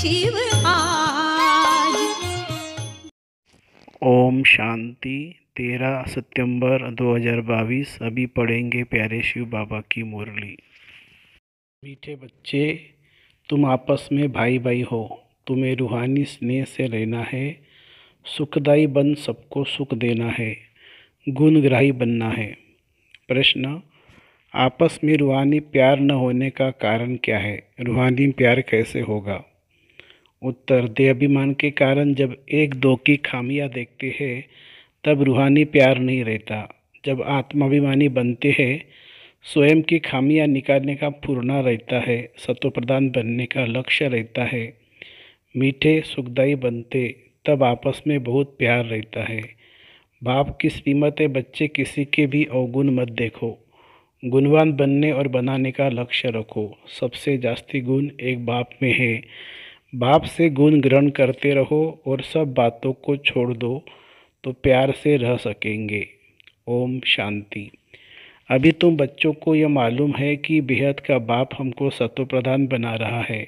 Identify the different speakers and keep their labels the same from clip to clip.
Speaker 1: शिव आज ओम शांति तेरह सितंबर 2022 अभी पढ़ेंगे प्यारे शिव बाबा की मुरली मीठे बच्चे तुम आपस में भाई भाई हो तुम्हें रूहानी स्नेह से रहना है सुखदाई बन सबको सुख देना है गुणग्राही बनना है प्रश्न आपस में रूहानी प्यार न होने का कारण क्या है रूहानी प्यार कैसे होगा उत्तर देहाभिमान के कारण जब एक दो की खामियां देखते हैं तब रूहानी प्यार नहीं रहता जब आत्माभिमानी बनते हैं स्वयं की खामियां निकालने का पूर्णा रहता है सत्व प्रदान बनने का लक्ष्य रहता है मीठे सुखदाई बनते तब आपस में बहुत प्यार रहता है बाप की सीमत है बच्चे किसी के भी अवगुण मत देखो गुणवान बनने और बनाने का लक्ष्य रखो सबसे जास्ती गुण एक बाप में है बाप से गुण ग्रहण करते रहो और सब बातों को छोड़ दो तो प्यार से रह सकेंगे ओम शांति अभी तुम बच्चों को यह मालूम है कि बेहद का बाप हमको सत्व प्रधान बना रहा है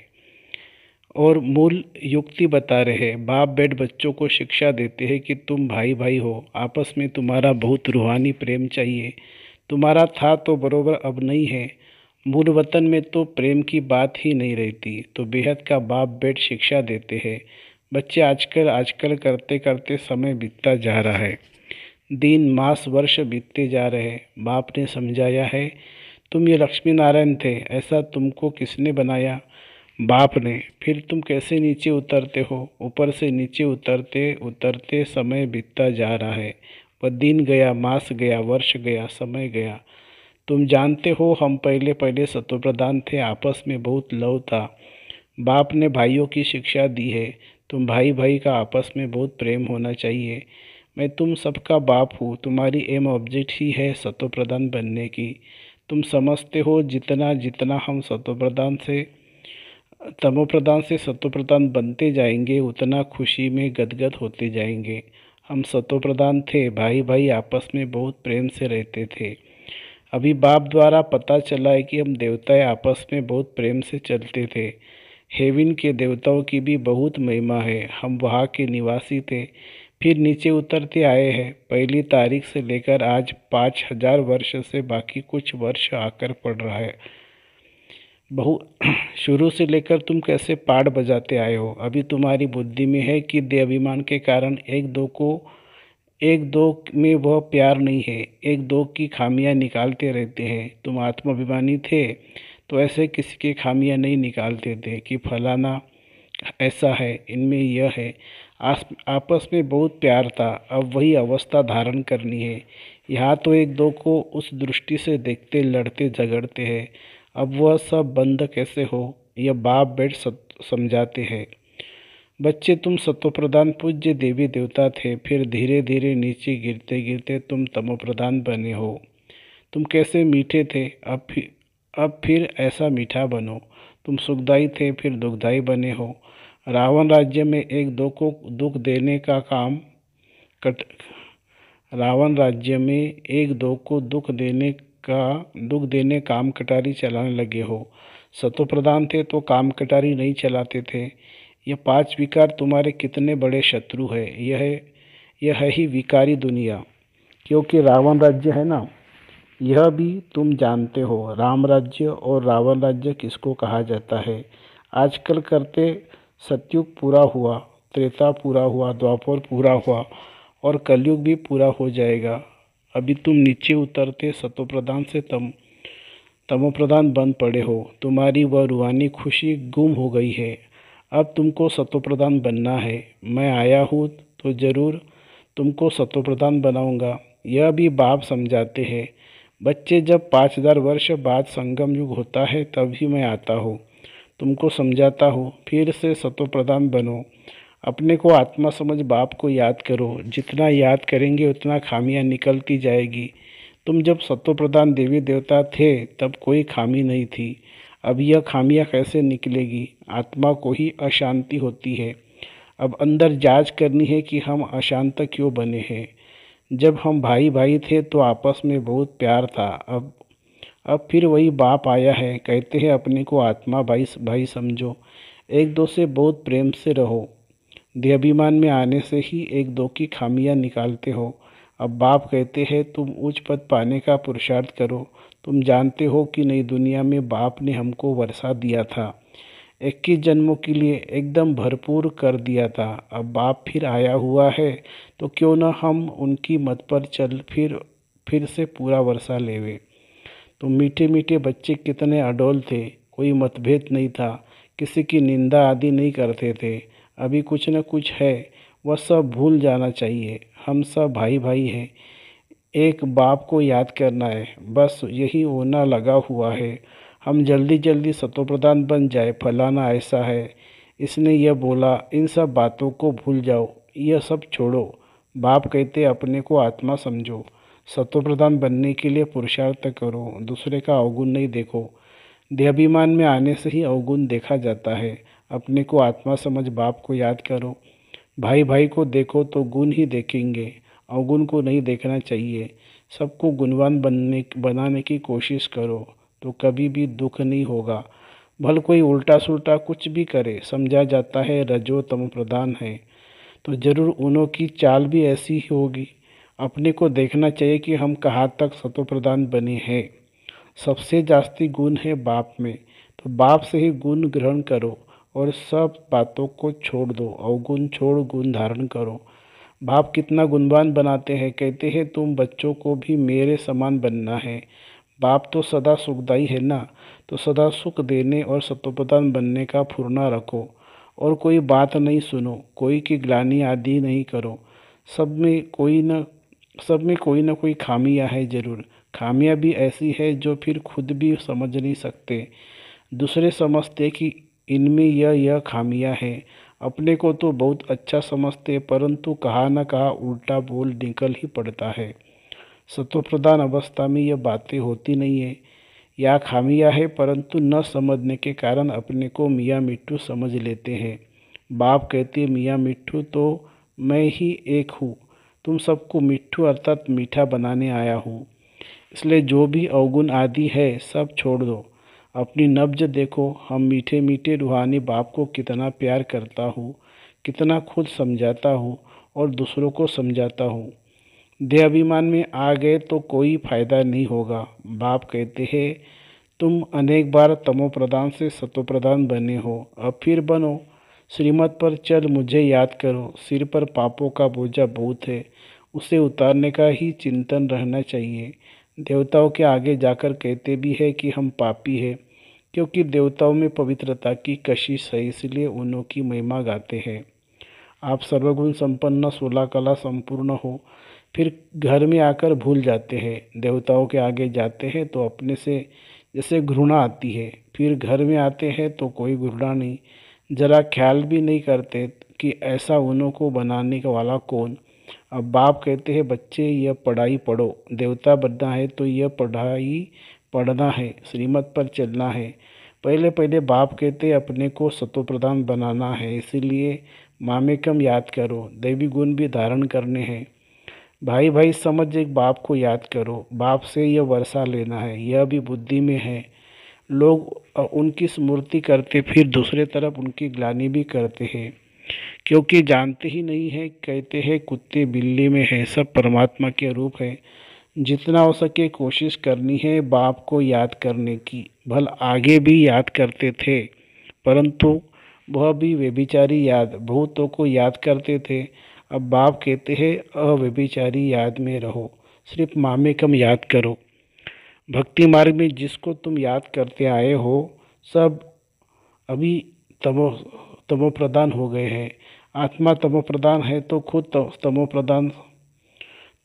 Speaker 1: और मूल युक्ति बता रहे हैं बाप बेट बच्चों को शिक्षा देते हैं कि तुम भाई भाई हो आपस में तुम्हारा बहुत रूहानी प्रेम चाहिए तुम्हारा था तो बरोबर अब नहीं है मूल वतन में तो प्रेम की बात ही नहीं रहती तो बेहद का बाप बेट शिक्षा देते हैं बच्चे आजकल आजकल करते करते समय बीतता जा रहा है दिन मास वर्ष बीतते जा रहे हैं बाप ने समझाया है तुम ये लक्ष्मी नारायण थे ऐसा तुमको किसने बनाया बाप ने फिर तुम कैसे नीचे उतरते हो ऊपर से नीचे उतरते उतरते समय बीतता जा रहा है वह दिन गया मास गया वर्ष गया समय गया तुम जानते हो हम पहले पहले सतोप्रधान थे आपस में बहुत लव था बाप ने भाइयों की शिक्षा दी है तुम भाई भाई का आपस में बहुत प्रेम होना चाहिए मैं तुम सबका बाप हूँ तुम्हारी एम ऑब्जेक्ट ही है सतोप्रधान बनने की तुम समझते हो जितना जितना हम प्रधान से तमोप्रधान से प्रधान बनते जाएंगे उतना खुशी में गदगद होते जाएंगे हम प्रधान थे भाई भाई आपस में बहुत प्रेम से रहते थे अभी बाप द्वारा पता चला है कि हम देवताएं आपस में बहुत प्रेम से चलते थे हेविन के देवताओं की भी बहुत महिमा है हम वहाँ के निवासी थे फिर नीचे उतरते आए हैं पहली तारीख से लेकर आज पाँच हजार वर्ष से बाकी कुछ वर्ष आकर पड़ रहा है बहु शुरू से लेकर तुम कैसे पाड़ बजाते आए हो अभी तुम्हारी बुद्धि में है कि देवाभिमान के कारण एक दो को एक दो में वह प्यार नहीं है एक दो की खामियां निकालते रहते हैं तुम आत्माभिमानी थे तो ऐसे किसी के खामियां नहीं निकालते थे कि फलाना ऐसा है इनमें यह है आस आपस में बहुत प्यार था अब वही अवस्था धारण करनी है यहाँ तो एक दो को उस दृष्टि से देखते लड़ते झगड़ते हैं अब वह सब बंद कैसे हो यह बाप बैठ समझाते हैं बच्चे तुम सत्व प्रधान पूज्य देवी देवता थे फिर धीरे धीरे नीचे गिरते गिरते तुम तमोप्रधान बने हो तुम कैसे मीठे थे अब फिर अब फिर ऐसा मीठा बनो तुम सुखदाई थे फिर दुखदाई बने हो रावण राज्य में एक दो को दुख देने का काम कट रावण राज्य में एक दो को दुख देने का दुख देने काम कटारी चलाने लगे हो प्रधान थे तो काम कटारी नहीं चलाते थे यह पांच विकार तुम्हारे कितने बड़े शत्रु है यह यह है ही विकारी दुनिया क्योंकि रावण राज्य है ना यह भी तुम जानते हो राम राज्य और रावण राज्य किसको कहा जाता है आजकल करते सत्युग पूरा हुआ त्रेता पूरा हुआ द्वापर पूरा हुआ और कलयुग भी पूरा हो जाएगा अभी तुम नीचे उतरते सतोप्रधान से तम तमोप्रधान बन पड़े हो तुम्हारी वह रूहानी खुशी गुम हो गई है अब तुमको प्रधान बनना है मैं आया हूँ तो ज़रूर तुमको प्रधान बनाऊँगा यह भी बाप समझाते हैं बच्चे जब पाँच हज़ार वर्ष बाद संगम युग होता है तभी मैं आता हूँ तुमको समझाता हूँ फिर से प्रधान बनो अपने को आत्मा समझ बाप को याद करो जितना याद करेंगे उतना खामियां निकलती जाएगी तुम जब प्रधान देवी देवता थे तब कोई खामी नहीं थी अब यह खामियां कैसे निकलेगी आत्मा को ही अशांति होती है अब अंदर जांच करनी है कि हम अशांत क्यों बने हैं जब हम भाई भाई थे तो आपस में बहुत प्यार था अब अब फिर वही बाप आया है कहते हैं अपने को आत्मा भाई भाई समझो एक दो से बहुत प्रेम से रहो देहाभिमान में आने से ही एक दो की खामियां निकालते हो अब बाप कहते हैं तुम उच्च पद पाने का पुरुषार्थ करो तुम जानते हो कि नई दुनिया में बाप ने हमको वर्षा दिया था इक्कीस जन्मों के लिए एकदम भरपूर कर दिया था अब बाप फिर आया हुआ है तो क्यों ना हम उनकी मत पर चल फिर फिर से पूरा वर्षा लेवे तो मीठे मीठे बच्चे कितने अडोल थे कोई मतभेद नहीं था किसी की निंदा आदि नहीं करते थे अभी कुछ न कुछ है वह सब भूल जाना चाहिए हम सब भाई भाई हैं एक बाप को याद करना है बस यही होना लगा हुआ है हम जल्दी जल्दी सतोप्रधान बन जाए फलाना ऐसा है इसने यह बोला इन सब बातों को भूल जाओ यह सब छोड़ो बाप कहते अपने को आत्मा समझो सतोप्रधान बनने के लिए पुरुषार्थ करो दूसरे का अवगुण नहीं देखो देहाभिमान में आने से ही अवगुण देखा जाता है अपने को आत्मा समझ बाप को याद करो भाई भाई को देखो तो गुण ही देखेंगे अवगुण को नहीं देखना चाहिए सबको गुणवान बनने बनाने की कोशिश करो तो कभी भी दुख नहीं होगा भल कोई उल्टा सुल्टा कुछ भी करे समझा जाता है रजो तम प्रधान है तो ज़रूर उनों की चाल भी ऐसी ही होगी अपने को देखना चाहिए कि हम कहाँ तक सतो प्रधान बने हैं सबसे जास्ती गुण है बाप में तो बाप से ही गुण ग्रहण करो और सब बातों को छोड़ दो अवगुण छोड़ गुण धारण करो बाप कितना गुणवान बनाते हैं कहते हैं तुम बच्चों को भी मेरे समान बनना है बाप तो सदा सुखदाई है ना तो सदा सुख देने और सतोपदान बनने का फुरना रखो और कोई बात नहीं सुनो कोई की ग्लानी आदि नहीं करो सब में कोई न सब में कोई ना कोई खामियां है ज़रूर खामियां भी ऐसी है जो फिर खुद भी समझ नहीं सकते दूसरे समझते कि इनमें यह यह खामियां हैं अपने को तो बहुत अच्छा समझते परंतु कहा न कहा उल्टा बोल निकल ही पड़ता है सत्वप्रधान अवस्था में यह बातें होती नहीं है या खामियां है परंतु न समझने के कारण अपने को मियाँ मिट्टू समझ लेते हैं बाप कहते मियाँ मिट्टू तो मैं ही एक हूँ तुम सबको मिट्टू अर्थात मीठा बनाने आया हूँ इसलिए जो भी अवगुण आदि है सब छोड़ दो अपनी नब्ज देखो हम मीठे मीठे रूहानी बाप को कितना प्यार करता हूँ कितना खुद समझाता हूँ और दूसरों को समझाता हूँ देहाभिमान में आ गए तो कोई फायदा नहीं होगा बाप कहते हैं तुम अनेक बार तमोप्रधान से सतोप्रधान बने हो अब फिर बनो श्रीमत पर चल मुझे याद करो सिर पर पापों का बोझा बहुत है उसे उतारने का ही चिंतन रहना चाहिए देवताओं के आगे जाकर कहते भी है कि हम पापी हैं क्योंकि देवताओं में पवित्रता की कशिश है इसलिए उन्हों की महिमा गाते हैं आप सर्वगुण संपन्न सोलह कला संपूर्ण हो फिर घर में आकर भूल जाते हैं देवताओं के आगे जाते हैं तो अपने से जैसे घृणा आती है फिर घर में आते हैं तो कोई घृणा नहीं जरा ख्याल भी नहीं करते कि ऐसा उनों को बनाने वाला कौन अब बाप कहते हैं बच्चे यह पढ़ाई पढ़ो देवता बनना है तो यह पढ़ाई पढ़ना है श्रीमत पर चलना है पहले पहले बाप कहते अपने को सतोप्रधान बनाना है इसीलिए मामे कम याद करो देवी गुण भी धारण करने हैं भाई भाई समझ एक बाप को याद करो बाप से यह वर्षा लेना है यह भी बुद्धि में है लोग उनकी स्मृति करते फिर दूसरे तरफ उनकी ग्लानी भी करते हैं क्योंकि जानते ही नहीं है कहते हैं कुत्ते बिल्ली में है सब परमात्मा के रूप है जितना हो सके कोशिश करनी है बाप को याद करने की भल आगे भी याद करते थे परंतु वह भी व्यभिचारी याद भूतों को याद करते थे अब बाप कहते हैं अव्यभिचारी याद में रहो सिर्फ मामे कम याद करो भक्ति मार्ग में जिसको तुम याद करते आए हो सब अभी तमो तमो प्रदान हो गए हैं आत्मा तमो प्रदान है तो खुद तो तमो प्रदान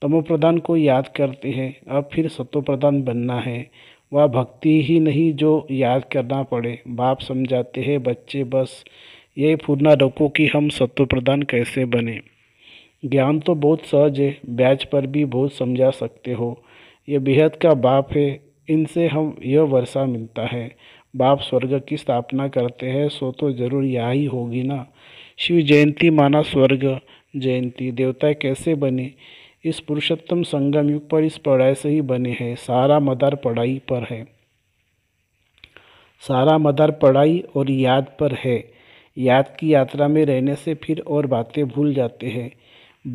Speaker 1: तमो प्रदान को याद करते हैं अब फिर सतो प्रदान बनना है वह भक्ति ही नहीं जो याद करना पड़े बाप समझाते हैं बच्चे बस ये पूर्णा रोको कि हम सत्व प्रदान कैसे बने ज्ञान तो बहुत सहज है ब्याज पर भी बहुत समझा सकते हो ये बेहद का बाप है इनसे हम यह वर्षा मिलता है बाप स्वर्ग की स्थापना करते हैं सो तो जरूर यही होगी ना शिव जयंती माना स्वर्ग जयंती देवता कैसे बने इस पुरुषोत्तम संगम युग पर इस पढ़ाई से ही बने हैं सारा मदार पढ़ाई पर है सारा मदार पढ़ाई और याद पर है याद की यात्रा में रहने से फिर और बातें भूल जाते हैं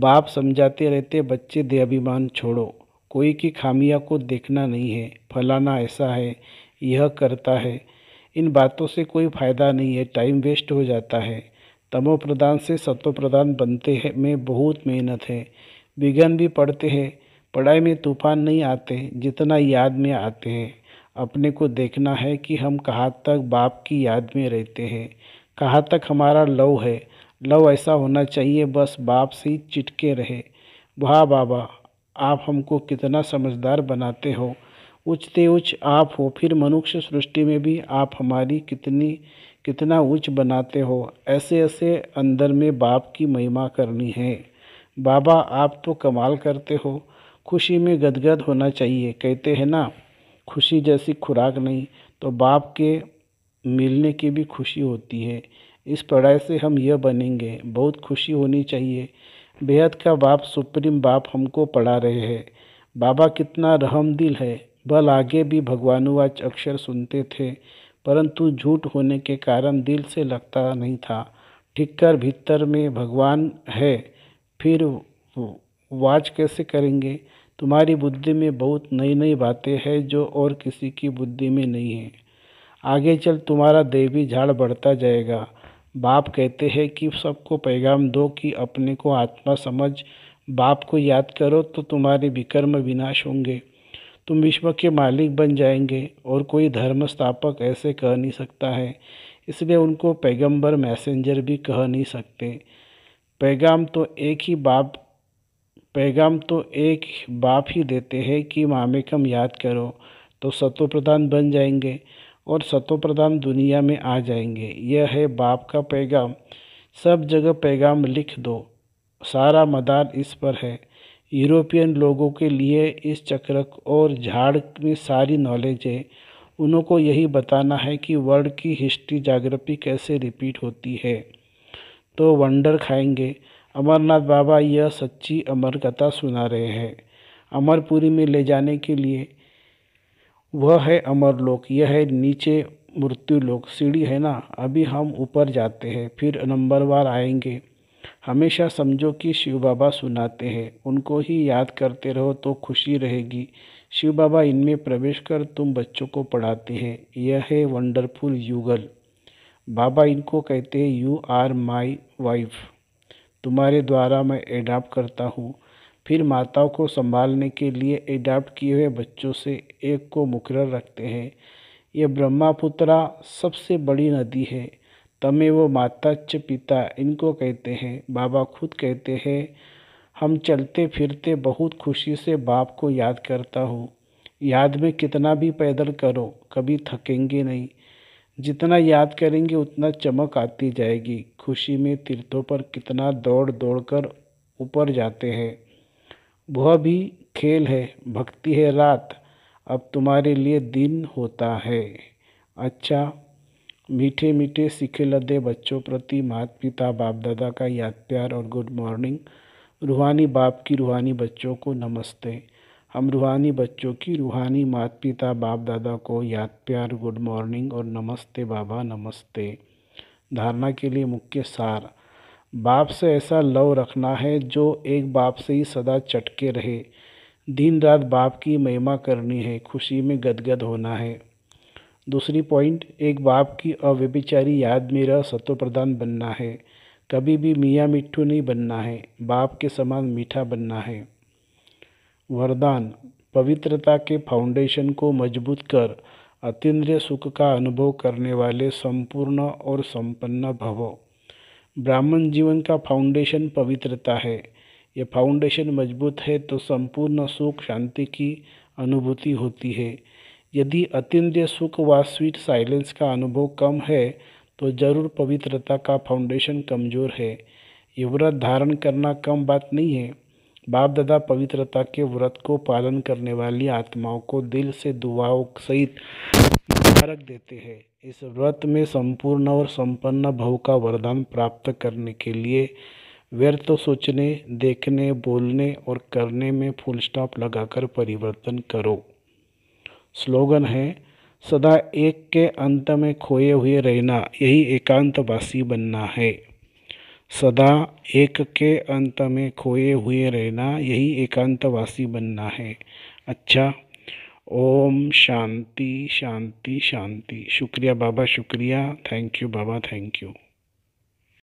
Speaker 1: बाप समझाते रहते बच्चे दे छोड़ो कोई की खामियां को देखना नहीं है फलाना ऐसा है यह करता है इन बातों से कोई फायदा नहीं है टाइम वेस्ट हो जाता है तमो प्रधान से सत्व प्रधान बनते हैं में बहुत मेहनत है विज्ञान भी पढ़ते हैं पढ़ाई में तूफान नहीं आते जितना याद में आते हैं अपने को देखना है कि हम कहाँ तक बाप की याद में रहते हैं कहाँ तक हमारा लव है लव ऐसा होना चाहिए बस बाप से चिटके रहे वाह बाबा आप हमको कितना समझदार बनाते हो उचते उच्च आप हो फिर मनुष्य सृष्टि में भी आप हमारी कितनी कितना उच्च बनाते हो ऐसे ऐसे अंदर में बाप की महिमा करनी है बाबा आप तो कमाल करते हो खुशी में गदगद होना चाहिए कहते हैं ना खुशी जैसी खुराक नहीं तो बाप के मिलने की भी खुशी होती है इस पढ़ाई से हम यह बनेंगे बहुत खुशी होनी चाहिए बेहद का बाप सुप्रीम बाप हमको पढ़ा रहे हैं बाबा कितना रहमदिल है बल आगे भी भगवानुवाच अक्षर सुनते थे परंतु झूठ होने के कारण दिल से लगता नहीं था ठिककर भीतर में भगवान है फिर वाच कैसे करेंगे तुम्हारी बुद्धि में बहुत नई नई बातें हैं जो और किसी की बुद्धि में नहीं है आगे चल तुम्हारा देवी झाड़ बढ़ता जाएगा बाप कहते हैं कि सबको पैगाम दो कि अपने को आत्मा समझ बाप को याद करो तो तुम्हारे विकर्म विनाश होंगे तुम विश्व के मालिक बन जाएंगे और कोई धर्म स्थापक ऐसे कह नहीं सकता है इसलिए उनको पैगंबर मैसेंजर भी कह नहीं सकते पैगाम तो एक ही बाप पैगाम तो एक बाप ही देते हैं कि मामेकम याद करो तो सतो प्रधान बन जाएंगे और सतो प्रधान दुनिया में आ जाएंगे यह है बाप का पैगाम सब जगह पैगाम लिख दो सारा मदार इस पर है यूरोपियन लोगों के लिए इस चक्रक और झाड़ में सारी नॉलेज है उनको यही बताना है कि वर्ल्ड की हिस्ट्री जाग्रफी कैसे रिपीट होती है तो वंडर खाएंगे अमरनाथ बाबा यह सच्ची अमर कथा सुना रहे हैं अमरपुरी में ले जाने के लिए वह है अमर लोक यह है नीचे मृत्यु लोक सीढ़ी है ना अभी हम ऊपर जाते हैं फिर नंबरवार आएंगे हमेशा समझो कि शिव बाबा सुनाते हैं उनको ही याद करते रहो तो खुशी रहेगी शिव बाबा इनमें प्रवेश कर तुम बच्चों को पढ़ाते हैं यह है वंडरफुल युगल बाबा इनको कहते हैं यू आर माई वाइफ तुम्हारे द्वारा मैं एडाप्ट करता हूँ फिर माताओं को संभालने के लिए एडाप्ट किए हुए बच्चों से एक को मुकर रखते हैं यह ब्रह्मापुत्रा सबसे बड़ी नदी है तमेव माता च पिता इनको कहते हैं बाबा खुद कहते हैं हम चलते फिरते बहुत खुशी से बाप को याद करता हूँ याद में कितना भी पैदल करो कभी थकेंगे नहीं जितना याद करेंगे उतना चमक आती जाएगी खुशी में तीर्थों पर कितना दौड़ दौड़ कर ऊपर जाते हैं वह भी खेल है भक्ति है रात अब तुम्हारे लिए दिन होता है अच्छा मीठे मीठे सीखे लदे बच्चों प्रति माता पिता बाप दादा का याद प्यार और गुड मॉर्निंग रूहानी बाप की रूहानी बच्चों को नमस्ते हम रूहानी बच्चों की रूहानी मात पिता बाप दादा को याद प्यार गुड मॉर्निंग और नमस्ते बाबा नमस्ते धारणा के लिए मुख्य सार बाप से ऐसा लव रखना है जो एक बाप से ही सदा चटके रहे दिन रात बाप की महिमा करनी है खुशी में गदगद होना है दूसरी पॉइंट एक बाप की अव्यभिचारी याद मेरा सत्व प्रधान बनना है कभी भी मियाँ मिट्ठू नहीं बनना है बाप के समान मीठा बनना है वरदान पवित्रता के फाउंडेशन को मजबूत कर अतीन्द्रिय सुख का अनुभव करने वाले संपूर्ण और संपन्न भवो ब्राह्मण जीवन का फाउंडेशन पवित्रता है यह फाउंडेशन मजबूत है तो संपूर्ण सुख शांति की अनुभूति होती है यदि अतिन्द्रिय सुख व स्वीट साइलेंस का अनुभव कम है तो जरूर पवित्रता का फाउंडेशन कमज़ोर है ये व्रत धारण करना कम बात नहीं है बाप दादा पवित्रता के व्रत को पालन करने वाली आत्माओं को दिल से दुआओं सहित मुबारक देते हैं इस व्रत में संपूर्ण और संपन्न भव का वरदान प्राप्त करने के लिए व्यर्थ तो सोचने देखने बोलने और करने में फुल स्टॉप लगाकर परिवर्तन करो स्लोगन है सदा एक के अंत में खोए हुए रहना यही एकांतवासी बनना है सदा एक के अंत में खोए हुए रहना यही एकांतवासी बनना है अच्छा ओम शांति शांति शांति शुक्रिया बाबा शुक्रिया थैंक यू बाबा थैंक यू